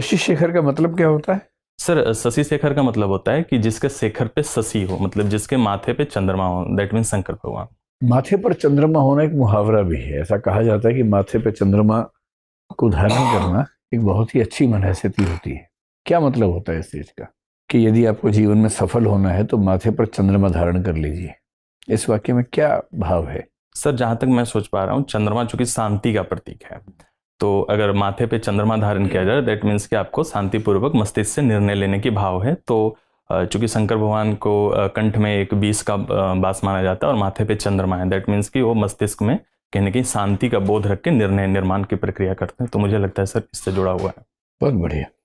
शशि शेखर का मतलब क्या होता है सर शशि शेखर का मतलब होता है कि जिसके शेखर पे शशि हो मतलब जिसके माथे पे चंद्रमा हो दैट मीन शंकर भगवान माथे पर चंद्रमा होना एक मुहावरा भी है ऐसा कहा जाता है कि माथे पे चंद्रमा को धारण करना एक बहुत ही अच्छी मनहसती होती है क्या मतलब होता है इस चीज़ का कि यदि आपको जीवन में सफल होना है तो माथे पर चंद्रमा धारण कर लीजिए इस वाक्य में क्या भाव है सर जहां तक मैं सोच पा रहा हूँ चंद्रमा चूंकि शांति का प्रतीक है तो अगर माथे पे चंद्रमा धारण किया जाए दैट मीन्स कि आपको शांतिपूर्वक मस्तिष्क से निर्णय लेने की भाव है तो चूंकि शंकर भगवान को कंठ में एक बीस का बास माना जाता है और माथे पे चंद्रमा है दैट मीन्स कि वो मस्तिष्क में कहीं ना कहीं शांति का बोध रख के निर्णय निर्माण की प्रक्रिया करते हैं तो मुझे लगता है सर इससे जुड़ा हुआ है बहुत बढ़िया